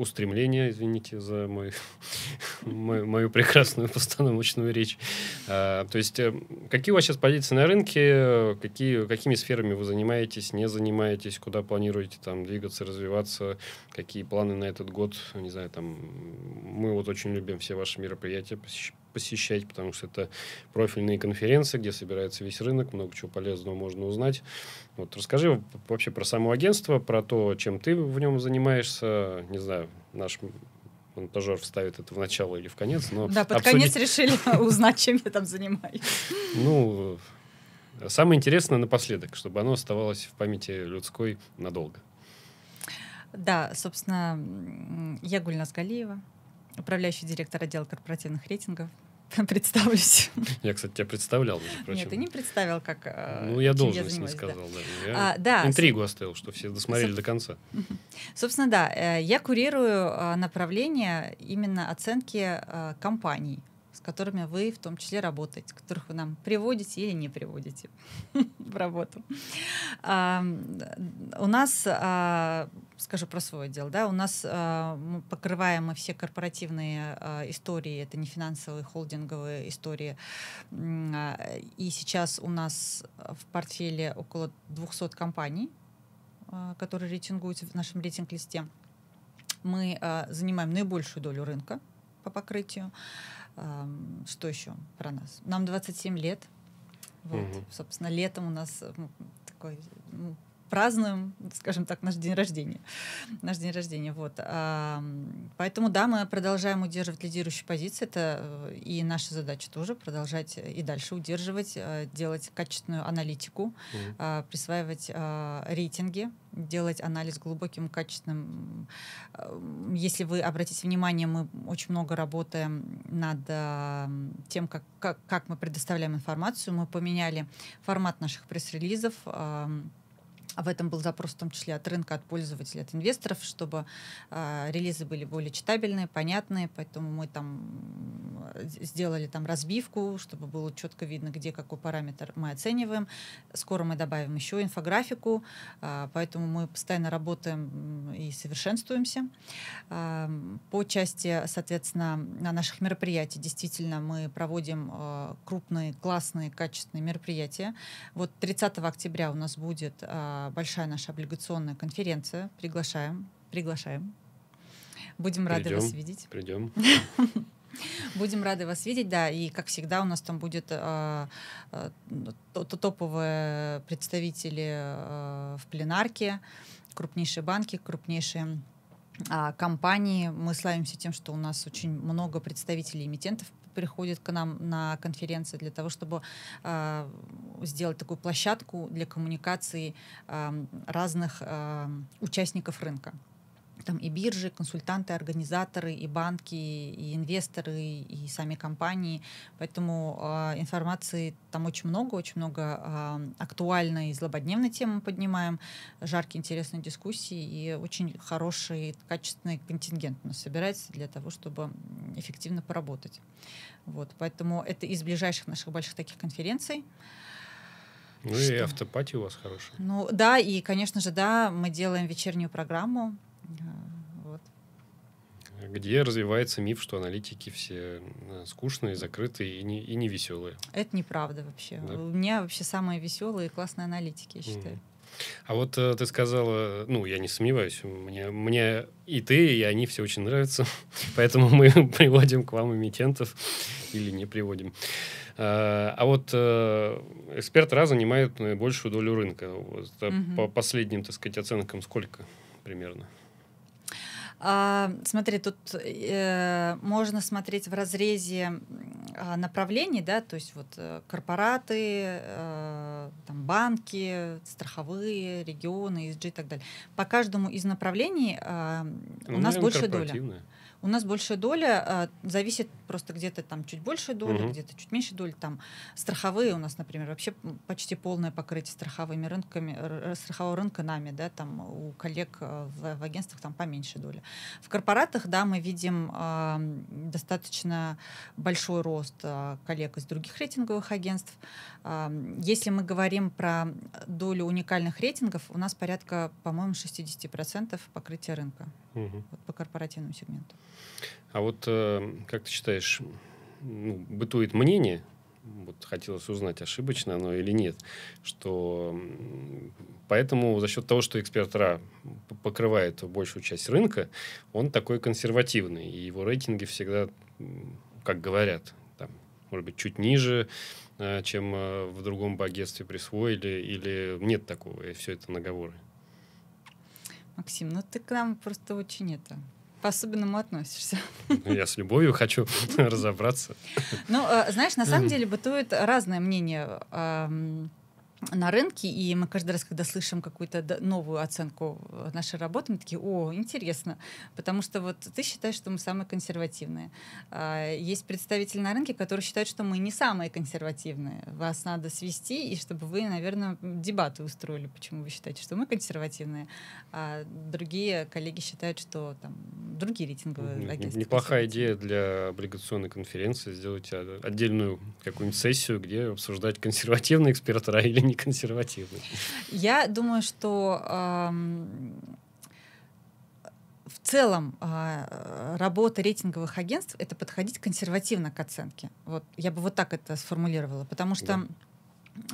Устремления, извините за мой, мою, мою прекрасную постановочную речь. А, то есть, э, какие у вас сейчас позиции на рынке, какие, какими сферами вы занимаетесь, не занимаетесь, куда планируете там двигаться, развиваться, какие планы на этот год, не знаю, там, мы вот очень любим все ваши мероприятия посещать, потому что это профильные конференции, где собирается весь рынок, много чего полезного можно узнать. Вот расскажи вообще про само агентство, про то, чем ты в нем занимаешься. Не знаю, наш монтажер вставит это в начало или в конец. Но да, под обсудить... конец решили узнать, чем я там занимаюсь. Ну, самое интересное напоследок, чтобы оно оставалось в памяти людской надолго. Да, собственно, я Гульнас Галиева, управляющий директор отдела корпоративных рейтингов представлюсь. Я, кстати, тебя представлял, между прочим. Нет, ты не представил, как э, Ну, я должность не сказал. Да. Да. А, да. Интригу оставил, что все досмотрели Соб... до конца. Собственно, да. Э, я курирую э, направление именно оценки компаний с которыми вы в том числе работаете, которых вы нам приводите или не приводите в работу. А, у нас, а, скажу про свой отдел, да, у нас а, покрываем мы все корпоративные истории, это не финансовые, холдинговые истории. И сейчас у нас в портфеле около 200 компаний, которые рейтингуются в нашем рейтинг-листе. Мы занимаем наибольшую долю рынка по покрытию. Что еще про нас? Нам 27 лет. Вот, угу. собственно, летом у нас такой празднуем, скажем так, наш день рождения. Наш день рождения, вот. Поэтому, да, мы продолжаем удерживать лидирующие позиции. Это э, и наша задача тоже продолжать э, и дальше удерживать, э, делать качественную аналитику, mm-hmm. присваивать а, рейтинги, делать анализ глубоким, качественным. Если вы обратите внимание, мы очень много работаем над а, тем, как, как, как мы предоставляем информацию. Мы поменяли формат наших пресс-релизов, а в этом был запрос в том числе от рынка, от пользователей, от инвесторов, чтобы э, релизы были более читабельные, понятные, поэтому мы там э, сделали там разбивку, чтобы было четко видно, где какой параметр мы оцениваем. Скоро мы добавим еще инфографику, э, поэтому мы постоянно работаем и совершенствуемся. Э, по части, соответственно, на наших мероприятий действительно мы проводим э, крупные, классные, качественные мероприятия. Вот 30 октября у нас будет э, Э, большая наша облигационная конференция. Приглашаем, приглашаем. Будем рады вас видеть. Придем. Будем рады вас видеть, да. И как всегда у нас там будет э, э, топовые представители э, в пленарке, крупнейшие банки, крупнейшие а, компании. Мы славимся тем, что у нас очень много представителей эмитентов приходит к нам на конференции для того, чтобы э, сделать такую площадку для коммуникации э, разных э, участников рынка там и биржи, консультанты, организаторы, и банки, и инвесторы, и сами компании. Поэтому э, информации там очень много, очень много э, актуальной и злободневной темы поднимаем, жаркие интересные дискуссии и очень хороший качественный контингент у нас собирается для того, чтобы эффективно поработать. Вот, поэтому это из ближайших наших больших таких конференций. Ну что? и автопати у вас хорошая. Ну да, и, конечно же, да, мы делаем вечернюю программу а, вот. Где развивается миф, что аналитики все э, скучные, закрытые и не, и не веселые? Это неправда вообще. Да? У меня вообще самые веселые и классные аналитики, я считаю. Mm. А вот э, ты сказала, ну, я не сомневаюсь, мне, мне и ты, и они все очень нравятся, поэтому мы приводим к вам эмитентов или не приводим. А, а вот э, эксперт раз занимает наибольшую э, долю рынка. Вот, угу. По последним, так сказать, оценкам сколько примерно? А, смотри, тут э, можно смотреть в разрезе э, направлений, да, то есть вот э, корпораты, э, там, банки, страховые, регионы, ESG и так далее. По каждому из направлений э, у ну, нас больше доля. У нас большая доля э, зависит просто где-то там чуть больше доли, Mm -hmm. где-то чуть меньше доли. Там страховые у нас, например, вообще почти полное покрытие страховыми рынками, страхового рынка нами, да, там у коллег а, в, в агентствах там поменьше доли В корпоратах, да, мы видим э, достаточно большой рост э, коллег из других рейтинговых агентств. Э, если мы говорим про долю уникальных рейтингов, у нас порядка, по-моему, 60% покрытия рынка угу. вот, по корпоративному сегменту. А вот э, как ты считаешь, ну, бытует мнение, вот хотелось узнать, ошибочно оно или нет, что поэтому за счет того, что эксперт РА покрывает большую часть рынка, он такой консервативный, и его рейтинги всегда, как говорят, там, может быть, чуть ниже, э, чем э, в другом богатстве присвоили, или нет такого, и все это наговоры. Максим, ну ты к нам просто очень это по-особенному относишься. Ну, я с любовью хочу разобраться. Ну, э, знаешь, на самом деле бытует разное мнение на рынке, и мы каждый раз, когда слышим какую-то новую оценку нашей работы, мы такие, о, интересно, потому что вот ты считаешь, что мы самые консервативные. А, есть представители на рынке, которые считают, что мы не самые консервативные. Вас надо свести, и чтобы вы, наверное, дебаты устроили, почему вы считаете, что мы консервативные, а другие коллеги считают, что там другие рейтинговые агентства. Неплохая идея для облигационной конференции сделать а, отдельную какую-нибудь сессию, где обсуждать консервативные экспертора или не консервативный. Я думаю, что эм, в целом э, работа рейтинговых агентств — это подходить консервативно к оценке. Вот я бы вот так это сформулировала, потому что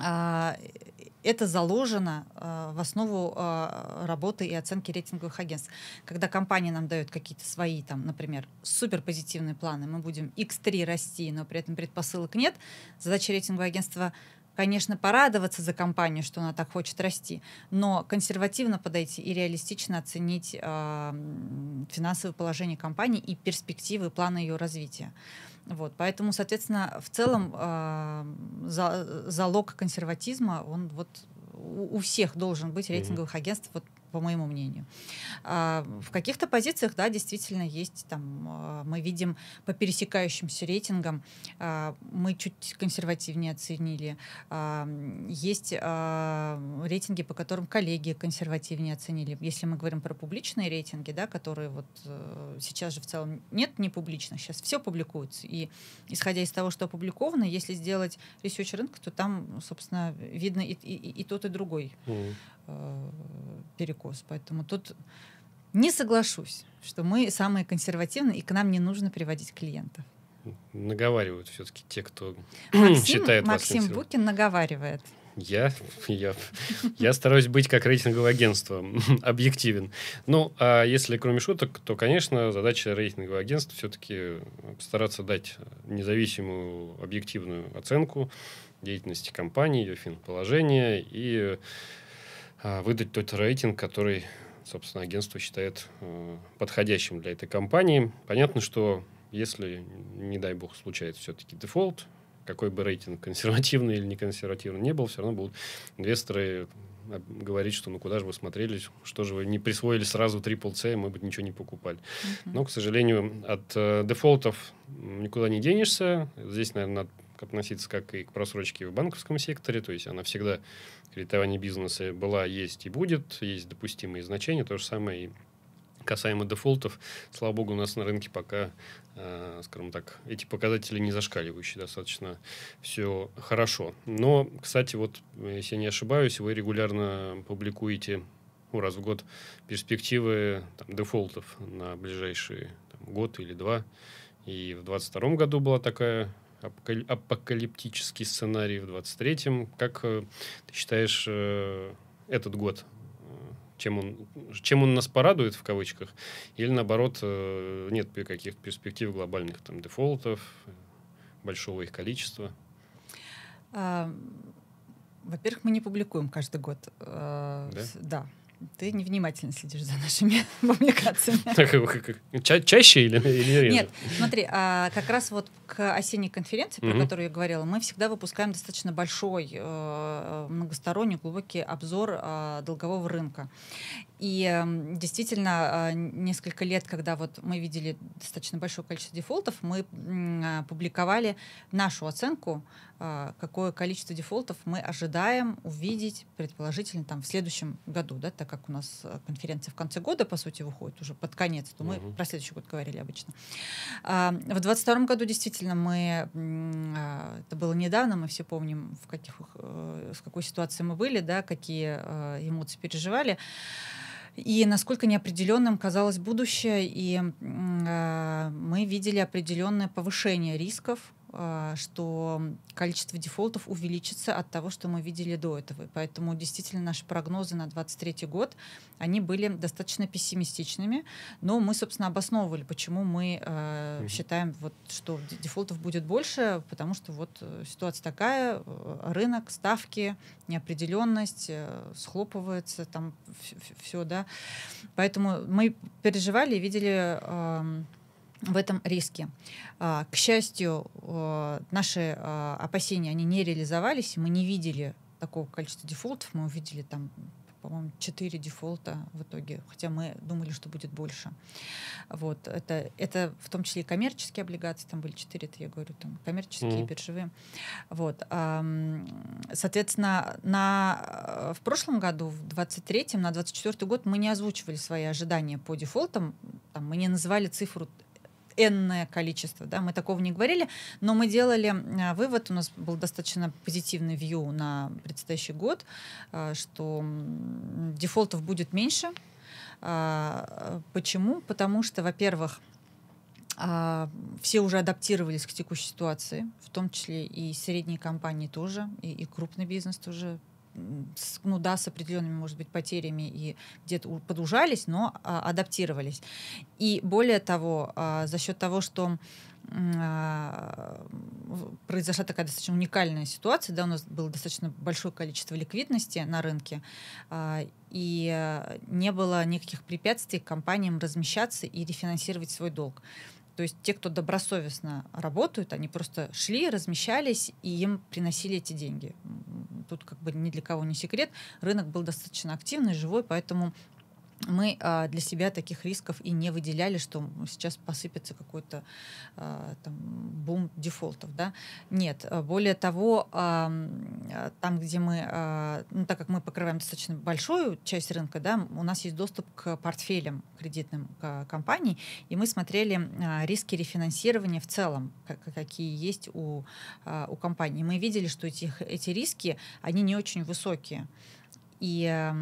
да. э, это заложено э, в основу э, работы и оценки рейтинговых агентств. Когда компания нам дает какие-то свои, там, например, суперпозитивные планы, мы будем x3 расти, но при этом предпосылок нет, задача рейтингового агентства — конечно, порадоваться за компанию, что она так хочет расти, но консервативно подойти и реалистично оценить э, финансовое положение компании и перспективы, плана ее развития. Вот, поэтому, соответственно, в целом э, за, залог консерватизма, он вот у, у всех должен быть рейтинговых агентств вот по моему мнению. А, в каких-то позициях, да, действительно есть там, а, мы видим по пересекающимся рейтингам, а, мы чуть консервативнее оценили. Есть рейтинги, по которым коллеги консервативнее оценили. Если мы говорим про публичные рейтинги, да, которые вот э, сейчас же в целом нет не публично сейчас все публикуется. И исходя из того, что опубликовано, если сделать ресерч рынка, то там, собственно, видно и, и, и тот, и другой. Mm. Э, перекос. Поэтому тут не соглашусь, что мы самые консервативные, и к нам не нужно приводить клиентов. Наговаривают все-таки те, кто Максим, считает Максим Букин наговаривает. Я, я, я стараюсь быть как рейтинговое агентство, объективен. Ну, а если кроме шуток, то, конечно, задача рейтингового агентства все-таки стараться дать независимую объективную оценку деятельности компании, ее финположения и а, выдать тот рейтинг, который, собственно, агентство считает э, подходящим для этой компании. Понятно, что если, не дай бог, случается все-таки дефолт, какой бы рейтинг консервативный или неконсервативный не был, все равно будут инвесторы э, говорить, что ну куда же вы смотрелись, что же вы не присвоили сразу triple C, мы бы ничего не покупали. Uh-huh. Но, к сожалению, от э, дефолтов никуда не денешься. Здесь, наверное, надо относиться как и к просрочке в банковском секторе, то есть она всегда кредитования бизнеса была, есть и будет, есть допустимые значения, то же самое и касаемо дефолтов. Слава богу, у нас на рынке пока, э, скажем так, эти показатели не зашкаливающие, достаточно все хорошо. Но, кстати, вот, если я не ошибаюсь, вы регулярно публикуете ну, раз в год перспективы там, дефолтов на ближайшие там, год или два. И в 2022 году была такая апокалиптический сценарий в 23-м. Как э, ты считаешь э, этот год? Э, чем он, чем он нас порадует, в кавычках? Или, наоборот, нет каких-то перспектив глобальных там, дефолтов, большого их количества? Во-первых, мы не публикуем каждый год. Да? Да. Ты невнимательно следишь за нашими публикациями. Так, ча чаще или, или реже? Нет, смотри, а, как раз вот к осенней конференции, про угу. которую я говорила, мы всегда выпускаем достаточно большой, э, многосторонний, глубокий обзор э, долгового рынка. И действительно, а, несколько лет, когда вот мы видели достаточно большое количество дефолтов, мы а, публиковали нашу оценку, а, какое количество дефолтов мы ожидаем увидеть, предположительно, там, в следующем году, да, так как у нас конференция в конце года, по сути, выходит уже под конец, то мы угу. про следующий год говорили обычно. В 2022 году действительно мы, это было недавно, мы все помним, в каких, э, с какой ситуации мы были, да, какие эмоции переживали и насколько неопределенным казалось будущее, и э, мы видели определенное повышение рисков а, что количество дефолтов увеличится от того, что мы видели до этого. И поэтому действительно наши прогнозы на 2023 год, они были достаточно пессимистичными, но мы, собственно, обосновывали, почему мы э, считаем, вот, что дефолтов будет больше, потому что вот э, ситуация такая, э, рынок, ставки, неопределенность, э, схлопывается там все, да. Поэтому мы переживали и видели... Э, в этом риске. А, к счастью, э, наши э, опасения они не реализовались, мы не видели такого количества дефолтов, мы увидели там по-моему, 4 дефолта в итоге, хотя мы думали, что будет больше. Вот. Это, это в том числе и коммерческие облигации, там были 4, это я говорю, там коммерческие, mm-hmm. биржевые. Вот. Соответственно, на, э, в прошлом году, в 23-м, на 24 год мы не озвучивали свои ожидания по дефолтам, там, мы не называли цифру энное количество, да, мы такого не говорили, но мы делали э, вывод, у нас был достаточно позитивный вью на предстоящий год, э, что дефолтов будет меньше. Э, почему? Потому что, во-первых, все уже адаптировались к текущей ситуации, в том числе и средние компании тоже, и, и крупный бизнес тоже ну да, с определенными, может быть, потерями и где-то подужались, но а, адаптировались. И более того, а, за счет того, что а, произошла такая достаточно уникальная ситуация, да, у нас было достаточно большое количество ликвидности на рынке, и не было никаких препятствий компаниям размещаться и рефинансировать свой долг. То есть те, кто добросовестно работают, они просто шли, размещались, и им приносили эти деньги. Тут как бы ни для кого не секрет. Рынок был достаточно активный, живой, поэтому мы а, для себя таких рисков и не выделяли, что сейчас посыпется какой-то а, там, бум дефолтов. Да? Нет, а, более того, а, а, там, где мы, а, ну, так как мы покрываем достаточно большую часть рынка, да, у нас есть доступ к портфелям кредитным к, а, компаний, и мы смотрели а, риски рефинансирования в целом, как, какие есть у, а, у компаний. Мы видели, что этих, эти риски, они не очень высокие. И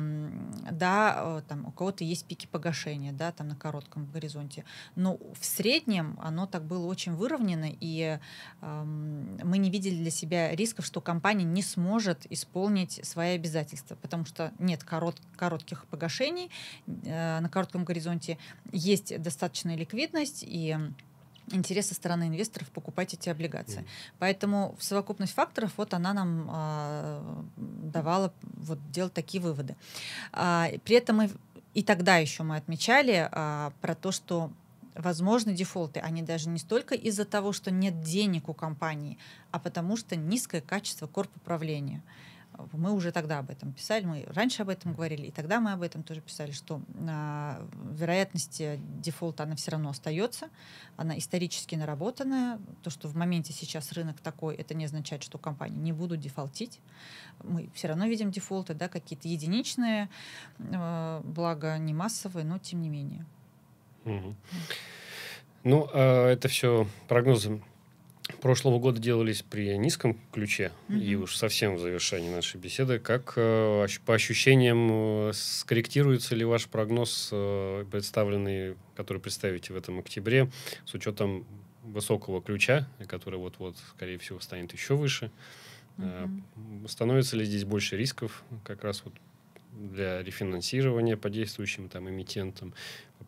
да, э, там у кого-то есть пики погашения, да, там на коротком горизонте. Но в среднем оно так было очень выровнено, и эм, мы не видели для себя рисков, что компания не сможет исполнить свои обязательства, потому что нет корот, коротких погашений э, на коротком горизонте, есть достаточная ликвидность и интерес со стороны инвесторов покупать эти облигации. Mm. Поэтому совокупность факторов, вот она нам а, давала вот делать такие выводы. А, при этом мы, и тогда еще мы отмечали а, про то, что возможны дефолты. Они даже не столько из-за того, что нет денег у компании, а потому что низкое качество корп управления мы уже тогда об этом писали, мы раньше об этом говорили, и тогда мы об этом тоже писали, что а, э, вероятность дефолта, она все равно остается, она исторически наработанная. То, что в моменте сейчас рынок такой, это не означает, что компании не будут дефолтить. Мы все равно видим дефолты, да, какие-то единичные, э, благо не массовые, но тем не менее. Угу. Ну, э, это все прогнозы прошлого года делались при низком ключе, mm-hmm. и уж совсем в завершении нашей беседы, как э, по ощущениям э, скорректируется ли ваш прогноз, э, представленный, который представите в этом октябре, с учетом высокого ключа, который вот-вот, скорее всего, станет еще выше? Mm-hmm. становится ли здесь больше рисков как раз вот для рефинансирования по действующим там эмитентам,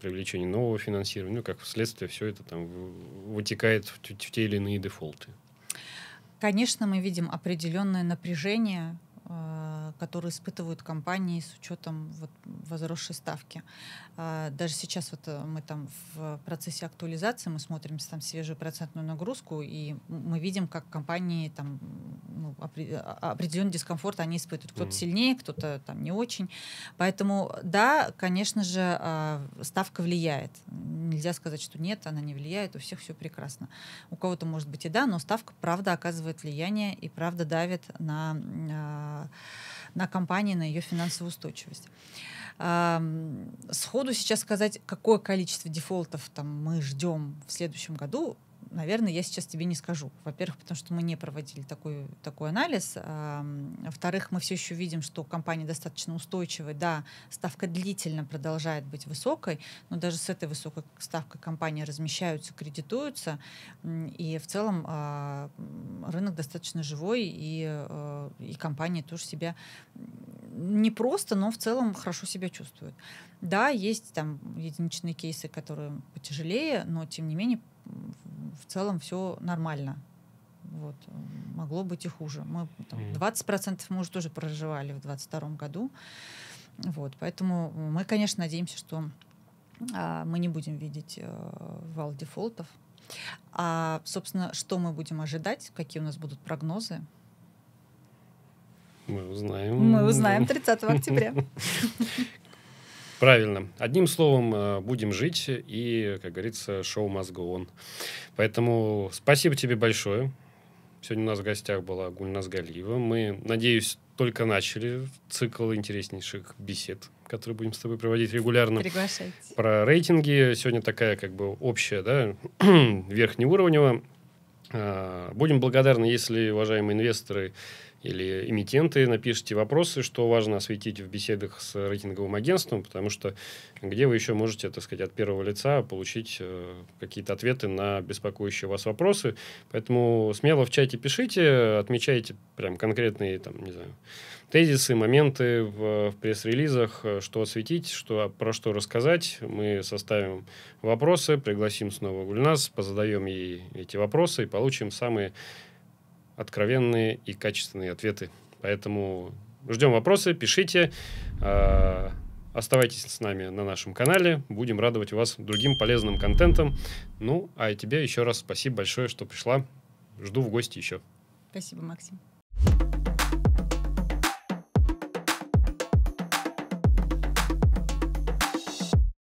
о нового финансирования. Ну, как следствие, все это там вытекает в, в те или иные дефолты. Конечно, мы видим определенное напряжение а, которые испытывают компании с учетом вот возросшей ставки. А, даже сейчас вот э, мы там в процессе актуализации мы смотрим там свежую процентную нагрузку и мы видим, как компании там ну, а, определенный дискомфорт они испытывают. Кто-то mm. сильнее, кто-то там не очень. Поэтому да, конечно же, ставка влияет. Нельзя сказать, что нет, она не влияет. У всех все прекрасно. У кого-то может быть и да, но ставка правда оказывает влияние и правда давит на на компании, на ее финансовую устойчивость. Сходу сейчас сказать, какое количество дефолтов там, мы ждем в следующем году, наверное, я сейчас тебе не скажу. Во-первых, потому что мы не проводили такой, такой анализ. во-вторых, мы все еще видим, что компания достаточно устойчивая. Да, ставка длительно продолжает быть высокой, но даже с этой высокой ставкой компании размещаются, кредитуются. И в целом а, рынок достаточно живой, и, э, и компании тоже себя не просто, но в целом хорошо себя чувствуют. Да, есть там единичные кейсы, которые потяжелее, но тем не менее в целом все нормально. Вот. Могло быть и хуже. Мы там, 20% мы уже тоже проживали в 2022 году. Вот. Поэтому мы, конечно, надеемся, что а, мы не будем видеть а, вал дефолтов. А, собственно, что мы будем ожидать, какие у нас будут прогнозы? Мы узнаем. Мы узнаем 30 октября. Правильно. Одним словом, э, будем жить, и, как говорится, шоу мозга он. Поэтому спасибо тебе большое. Сегодня у нас в гостях была Гульнас Галиева. Мы, надеюсь, только начали цикл интереснейших бесед, которые будем с тобой проводить регулярно. Приглашайте. Про рейтинги. Сегодня такая как бы общая, да, верхнеуровневая. Будем благодарны, если, уважаемые инвесторы, или эмитенты, напишите вопросы, что важно осветить в беседах с рейтинговым агентством, потому что где вы еще можете, так сказать, от первого лица получить э, какие-то ответы на беспокоящие вас вопросы. Поэтому смело в чате пишите, отмечайте прям конкретные, там, не знаю, тезисы, моменты в, в пресс-релизах, э, что осветить, что, про что рассказать. Мы составим вопросы, пригласим снова Гульнас, позадаем ей эти вопросы и получим самые откровенные и качественные ответы. Поэтому ждем вопросы, пишите. А, оставайтесь с нами на нашем канале. Будем радовать вас другим полезным контентом. Ну, а тебе еще раз спасибо большое, что пришла. Жду в гости еще. Спасибо, Максим.